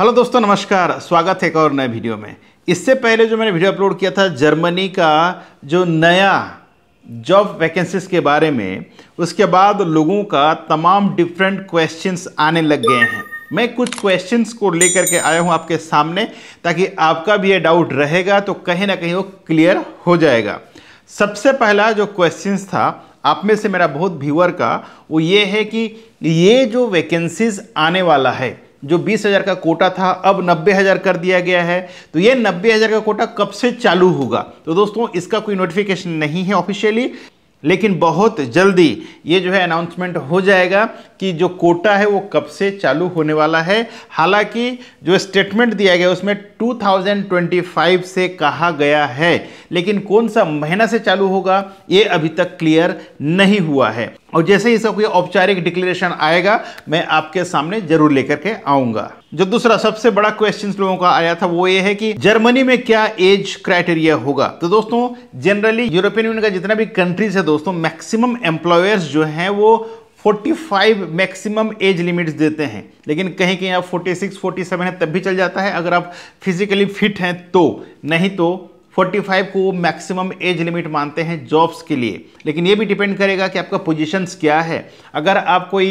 hello दोस्तों नमस्कार स्वागत है एक और नए वीडियो में इससे पहले जो मैंने वीडियो अपलोड किया था जर्मनी का जो नया जॉब वैकेंसीज के बारे में उसके बाद लोगों का तमाम डिफरेंट क्वेश्चंस आने लग गए हैं मैं कुछ क्वेश्चंस को लेकर के आया हूं आपके सामने ताकि आपका भी ये डाउट रहेगा तो कहीं ना कहीं वो क्लियर हो जाएगा सबसे पहला जो क्वेश्चंस था आप में से मेरा बहुत व्यूअर का वो ये है कि ये जो वैकेंसीज आने वाला है जो बीस हज़ार का कोटा था अब नब्बे हज़ार कर दिया गया है तो ये नब्बे हज़ार का कोटा कब से चालू होगा तो दोस्तों इसका कोई नोटिफिकेशन नहीं है ऑफिशियली लेकिन बहुत जल्दी ये जो है अनाउंसमेंट हो जाएगा कि जो कोटा है वो कब से चालू होने वाला है हालांकि जो स्टेटमेंट दिया गया उसमें 2025 से कहा गया है लेकिन कौन सा महीना से चालू होगा ये अभी तक क्लियर नहीं हुआ है और जैसे ही सब कोई औपचारिक डिक्लेरेशन आएगा मैं आपके सामने जरूर लेकर के आऊंगा जो दूसरा सबसे बड़ा क्वेश्चन लोगों का आया था वो ये है कि जर्मनी में क्या एज क्राइटेरिया होगा तो दोस्तों जनरली यूरोपियन यूनियन का जितना भी कंट्रीज है दोस्तों मैक्सिमम एम्प्लॉयर्स जो हैं वो 45 मैक्सिमम एज लिमिट्स देते हैं लेकिन कहीं कहीं आप 46, 47 है तब भी चल जाता है अगर आप फिजिकली फिट हैं तो नहीं तो 45 को मैक्सिमम एज लिमिट मानते हैं जॉब्स के लिए लेकिन ये भी डिपेंड करेगा कि आपका पोजीशंस क्या है अगर आप कोई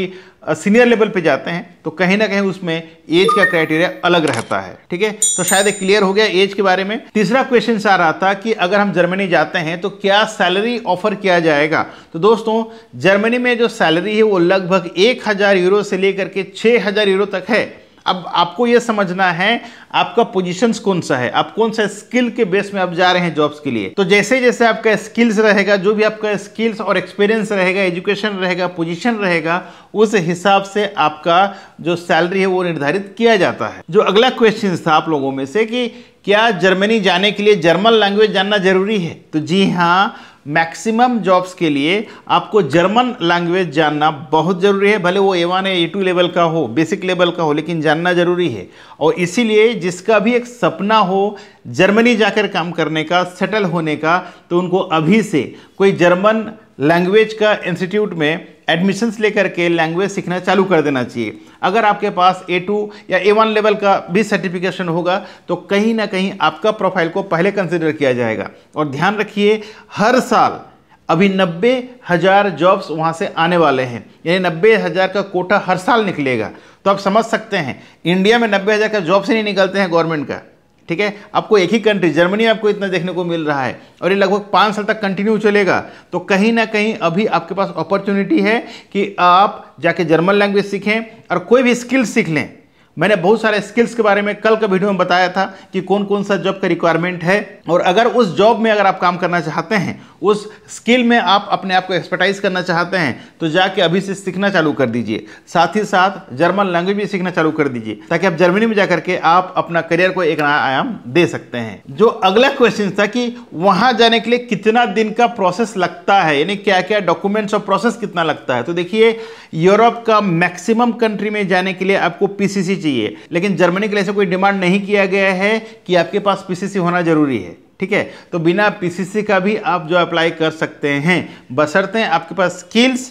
सीनियर लेवल पे जाते हैं तो कहीं ना कहीं उसमें एज का क्राइटेरिया अलग रहता है ठीक है तो शायद क्लियर हो गया एज के बारे में तीसरा क्वेश्चन आ रहा था कि अगर हम जर्मनी जाते हैं तो क्या सैलरी ऑफर किया जाएगा तो दोस्तों जर्मनी में जो सैलरी है वो लगभग एक यूरो से लेकर के छः यूरो तक है अब आपको ये समझना है आपका पोजीशन कौन सा है आप कौन सा स्किल के बेस में आप जा रहे हैं जॉब्स के लिए तो जैसे जैसे आपका स्किल्स रहेगा जो भी आपका स्किल्स और एक्सपीरियंस रहेगा एजुकेशन रहेगा पोजीशन रहेगा उस हिसाब से आपका जो सैलरी है वो निर्धारित किया जाता है जो अगला क्वेश्चन था आप लोगों में से कि क्या जर्मनी जाने के लिए जर्मन लैंग्वेज जानना जरूरी है तो जी हाँ मैक्सिमम जॉब्स के लिए आपको जर्मन लैंग्वेज जानना बहुत ज़रूरी है भले वो ए वन है ए टू लेवल का हो बेसिक लेवल का हो लेकिन जानना ज़रूरी है और इसीलिए जिसका भी एक सपना हो जर्मनी जाकर काम करने का सेटल होने का तो उनको अभी से कोई जर्मन लैंग्वेज का इंस्टीट्यूट में एडमिशन्स लेकर के लैंग्वेज सीखना चालू कर देना चाहिए अगर आपके पास ए टू या ए वन लेवल का भी सर्टिफिकेशन होगा तो कहीं ना कहीं आपका प्रोफाइल को पहले कंसिडर किया जाएगा और ध्यान रखिए हर साल अभी नब्बे हज़ार जॉब्स वहाँ से आने वाले हैं यानी नब्बे हज़ार का कोटा हर साल निकलेगा तो आप समझ सकते हैं इंडिया में नब्बे हज़ार का जॉब्स ही नहीं निकलते हैं गवर्नमेंट का ठीक है आपको एक ही कंट्री जर्मनी आपको इतना देखने को मिल रहा है और ये लगभग पाँच साल तक कंटिन्यू चलेगा तो कहीं ना कहीं अभी आपके पास अपॉर्चुनिटी है कि आप जाके जर्मन लैंग्वेज सीखें और कोई भी स्किल सीख लें मैंने बहुत सारे स्किल्स के बारे में कल का वीडियो में बताया था कि कौन कौन सा जॉब का रिक्वायरमेंट है और अगर उस जॉब में अगर आप काम करना चाहते हैं उस स्किल में आप अपने आप को एक्सपर्टाइज करना चाहते हैं तो जाके अभी से सीखना चालू कर दीजिए साथ ही साथ जर्मन लैंग्वेज भी सीखना चालू कर दीजिए ताकि आप जर्मनी में जाकर के आप अपना करियर को एक नया आयाम दे सकते हैं जो अगला क्वेश्चन था कि वहां जाने के लिए कितना दिन का प्रोसेस लगता है यानी क्या क्या डॉक्यूमेंट्स और प्रोसेस कितना लगता है तो देखिए यूरोप का मैक्सिमम कंट्री में जाने के लिए आपको पीसीसी चाहिए लेकिन जर्मनी के लिए ऐसे कोई डिमांड नहीं किया गया है कि आपके पास पीसीसी होना जरूरी है ठीक है तो बिना पीसीसी का भी आप जो अप्लाई कर सकते हैं हैं आपके पास स्किल्स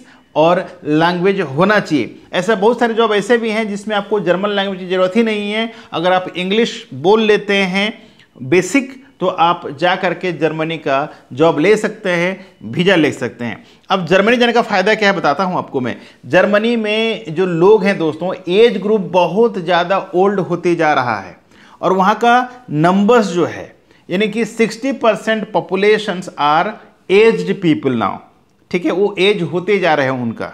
और लैंग्वेज होना चाहिए ऐसा बहुत सारे जॉब ऐसे भी हैं जिसमें आपको जर्मन लैंग्वेज की जरूरत ही नहीं है अगर आप इंग्लिश बोल लेते हैं बेसिक तो आप जा करके जर्मनी का जॉब ले सकते हैं वीज़ा ले सकते हैं अब जर्मनी जाने का फ़ायदा क्या है बताता हूँ आपको मैं जर्मनी में जो लोग हैं दोस्तों एज ग्रुप बहुत ज़्यादा ओल्ड होते जा रहा है और वहाँ का नंबर्स जो है यानी कि 60 percent populations are aged people now ठीक है वो एज होते जा रहे हैं उनका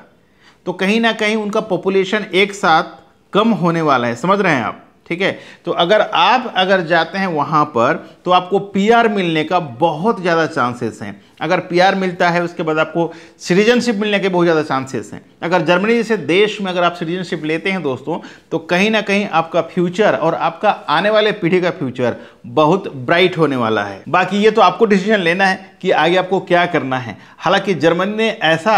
तो कहीं ना कहीं उनका पॉपुलेशन एक साथ कम होने वाला है समझ रहे हैं आप ठीक है तो अगर आप अगर जाते हैं वहाँ पर तो आपको पीआर मिलने का बहुत ज़्यादा चांसेस हैं अगर पीआर मिलता है उसके बाद आपको सिटीजनशिप मिलने के बहुत ज़्यादा चांसेस हैं अगर जर्मनी जैसे देश में अगर आप सिटीजनशिप लेते हैं दोस्तों तो कहीं ना कहीं आपका फ्यूचर और आपका आने वाले पीढ़ी का फ्यूचर बहुत ब्राइट होने वाला है बाकी ये तो आपको डिसीजन लेना है कि आगे आपको क्या करना है हालांकि जर्मनी ने ऐसा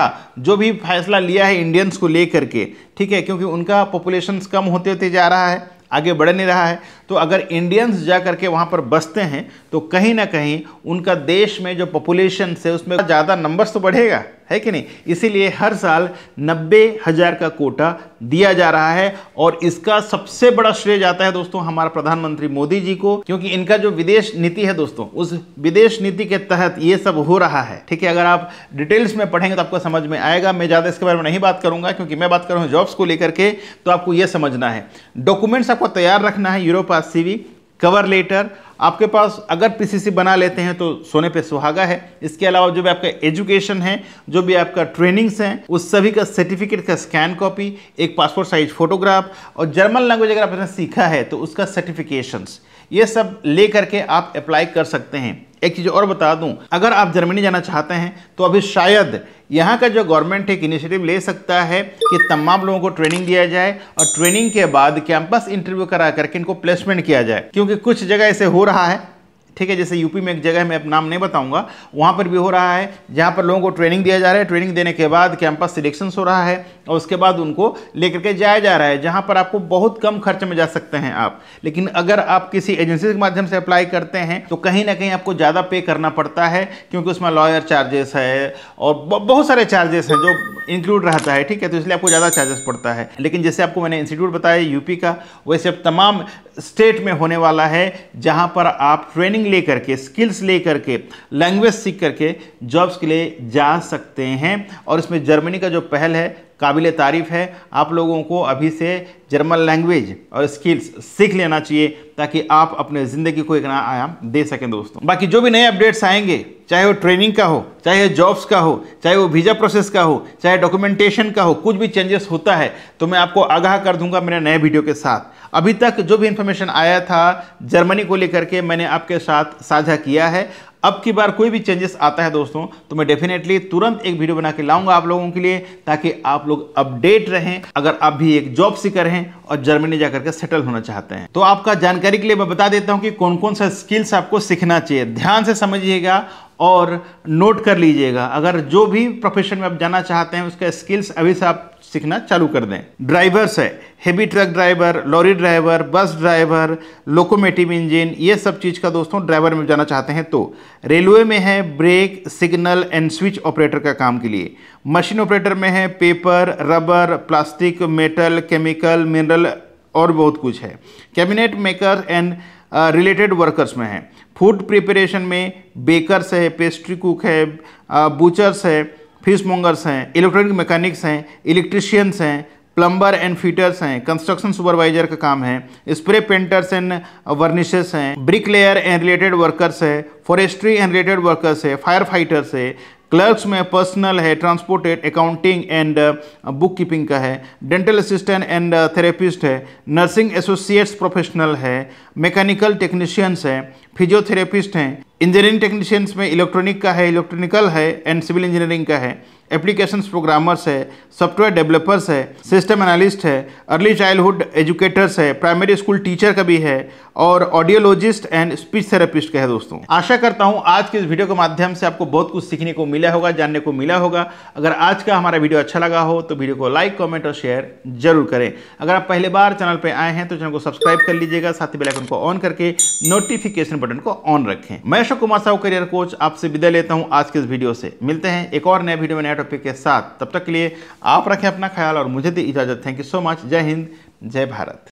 जो भी फैसला लिया है इंडियंस को लेकर के ठीक है क्योंकि उनका पॉपुलेशन कम होते होते जा रहा है आगे बढ़ नहीं रहा है तो अगर इंडियंस जा करके वहाँ पर बसते हैं तो कहीं ना कहीं उनका देश में जो पॉपुलेशन से उसमें ज़्यादा नंबर्स तो बढ़ेगा है कि नहीं इसीलिए हर साल नब्बे हज़ार का कोटा दिया जा रहा है और इसका सबसे बड़ा श्रेय जाता है दोस्तों हमारा प्रधानमंत्री मोदी जी को क्योंकि इनका जो विदेश नीति है दोस्तों उस विदेश नीति के तहत ये सब हो रहा है ठीक है अगर आप डिटेल्स में पढ़ेंगे तो आपको समझ में आएगा मैं ज़्यादा इसके बारे में नहीं बात करूंगा क्योंकि मैं बात कर रहा हूँ जॉब्स को लेकर के तो आपको यह समझना है डॉक्यूमेंट्स आपको तैयार रखना है यूरोप आर कवर लेटर आपके पास अगर पीसीसी बना लेते हैं तो सोने पे सुहागा है इसके अलावा जो भी आपका एजुकेशन है जो भी आपका ट्रेनिंग्स हैं उस सभी का सर्टिफिकेट का स्कैन कॉपी एक पासपोर्ट साइज फोटोग्राफ और जर्मन लैंग्वेज अगर आपने सीखा है तो उसका सर्टिफिकेशंस ये सब ले करके आप अप्लाई कर सकते हैं एक चीज़ और बता दूं अगर आप जर्मनी जाना चाहते हैं तो अभी शायद यहाँ का जो गवर्नमेंट एक इनिशिएटिव ले सकता है कि तमाम लोगों को ट्रेनिंग दिया जाए और ट्रेनिंग के बाद कैंपस इंटरव्यू करा करके इनको प्लेसमेंट किया जाए क्योंकि कुछ जगह ऐसे हो रहा है ठीक है जैसे यूपी में एक जगह मैं नाम नहीं बताऊंगा वहाँ पर भी हो रहा है जहाँ पर लोगों को ट्रेनिंग दिया जा रहा है ट्रेनिंग देने के बाद कैंपस सिलेक्शन हो रहा है और उसके बाद उनको लेकर के जाया जा रहा है जहाँ पर आपको बहुत कम खर्च में जा सकते हैं आप लेकिन अगर आप किसी एजेंसी के माध्यम से अप्लाई करते हैं तो कहीं ना कहीं आपको ज़्यादा पे करना पड़ता है क्योंकि उसमें लॉयर चार्जेस है और बहुत सारे चार्जेस हैं जो इंक्लूड रहता है ठीक है तो इसलिए आपको ज़्यादा चार्जेस पड़ता है लेकिन जैसे आपको मैंने इंस्टीट्यूट बताया यूपी का वैसे अब तमाम स्टेट में होने वाला है जहाँ पर आप ट्रेनिंग ट्रेनिंग ले करके स्किल्स ले करके लैंग्वेज सीख करके जॉब्स के लिए जा सकते हैं और इसमें जर्मनी का जो पहल है काबिल तारीफ़ है आप लोगों को अभी से जर्मन लैंग्वेज और स्किल्स सीख लेना चाहिए ताकि आप अपने ज़िंदगी को एक नया आयाम दे सकें दोस्तों बाकी जो भी नए अपडेट्स आएंगे चाहे वो ट्रेनिंग का हो चाहे जॉब्स का हो चाहे वो वीज़ा प्रोसेस का हो चाहे डॉक्यूमेंटेशन का हो कुछ भी चेंजेस होता है तो मैं आपको आगाह कर दूंगा मेरे नए वीडियो के साथ अभी तक जो भी इन्फॉर्मेशन आया था जर्मनी को लेकर के मैंने आपके साथ साझा किया है अब की बार कोई भी चेंजेस आता है दोस्तों तो मैं डेफिनेटली तुरंत एक वीडियो बना के लाऊंगा आप लोगों के लिए ताकि आप लोग अपडेट रहें अगर आप भी एक जॉब सीकर हैं और जर्मनी जाकर के सेटल होना चाहते हैं तो आपका जानकारी के लिए मैं बता देता हूं कि कौन कौन सा स्किल्स आपको सीखना चाहिए ध्यान से समझिएगा और नोट कर लीजिएगा अगर जो भी प्रोफेशन में आप जाना चाहते हैं उसका स्किल्स अभी से आप सीखना चालू कर दें ड्राइवर्स है heavy truck driver lorry driver bus driver locomotive engine ये सब चीज़ का दोस्तों ड्राइवर में जाना चाहते हैं तो रेलवे में है brake signal and switch operator का काम के लिए मशीन ऑपरेटर में है paper rubber plastic metal chemical mineral और बहुत कुछ है cabinet maker and related workers में हैं फूड प्रिपरेशन में बेकर्स है पेस्ट्री कुक है बूचर्स है फिश मोंगर्स हैं इलेक्ट्रॉनिक मैकेनिक्स हैं इलेक्ट्रिशियंस हैं प्लम्बर एंड फिटर्स हैं कंस्ट्रक्शन सुपरवाइजर का काम है स्प्रे पेंटर्स एंड वर्निशेस हैं bricklayer and related workers है फॉरेस्ट्री एंड रिलेटेड वर्कर्स है फायर फाइटर्स है क्लर्क्स में पर्सनल है transported accounting and bookkeeping का है डेंटल असिस्टेंट एंड थेरेपिस्ट है नर्सिंग एसोसिएट्स प्रोफेशनल है मैकेनिकल टेक्नीशियंस है फिजियोथेरेपिस्ट हैं इंजीनियरिंग टेक्नीशियंस में इलेक्ट्रॉनिक का है इलेक्ट्रॉनिकल है एंड सिविल इंजीनियरिंग का है एप्लीकेशन प्रोग्रामर्स है सॉफ्टवेयर डेवलपर्स है सिस्टम एनालिस्ट है अर्ली चाइल्डहुड एजुकेटर्स है प्राइमरी स्कूल टीचर का भी है और ऑडियोलॉजिस्ट एंड स्पीच थेरेपिस्ट का है दोस्तों आशा करता हूँ आज के इस वीडियो के माध्यम से आपको बहुत कुछ सीखने को मिला होगा जानने को मिला होगा अगर आज का हमारा वीडियो अच्छा लगा हो तो वीडियो को लाइक कॉमेंट और शेयर जरूर करें अगर आप पहले बार चैनल पर आए हैं तो चैनल को सब्सक्राइब कर लीजिएगा साथ ही बेलाइकन को ऑन करके नोटिफिकेशन बटन को ऑन रखें मैं अशोक कुमार साहू करियर कोच आपसे विदा लेता हूं आज के इस वीडियो से मिलते हैं एक और नए वीडियो में नए टॉपिक के साथ तब तक के लिए आप रखें अपना ख्याल और मुझे दी इजाजत थैंक यू सो मच जय हिंद जय भारत